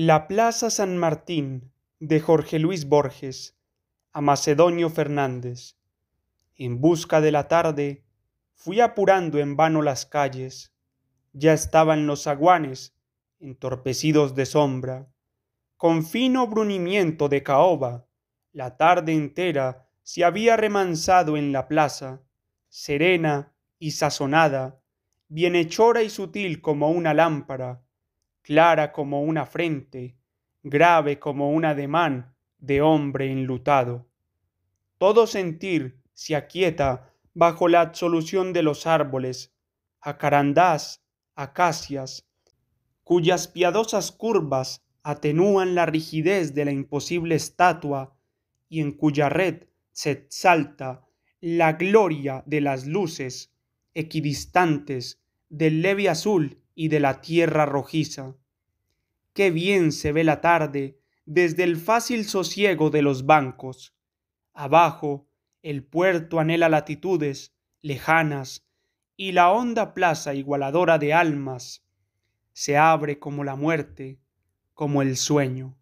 La Plaza San Martín de Jorge Luis Borges a Macedonio Fernández. En busca de la tarde, fui apurando en vano las calles. Ya estaban los aguanes, entorpecidos de sombra. Con fino brunimiento de caoba, la tarde entera se había remansado en la plaza, serena y sazonada, bienhechora y sutil como una lámpara, clara como una frente, grave como un ademán de hombre enlutado. Todo sentir se aquieta bajo la absolución de los árboles, acarandás, acacias, cuyas piadosas curvas atenúan la rigidez de la imposible estatua y en cuya red se exalta la gloria de las luces equidistantes del leve azul y de la tierra rojiza. Qué bien se ve la tarde desde el fácil sosiego de los bancos. Abajo, el puerto anhela latitudes lejanas y la honda plaza igualadora de almas se abre como la muerte, como el sueño.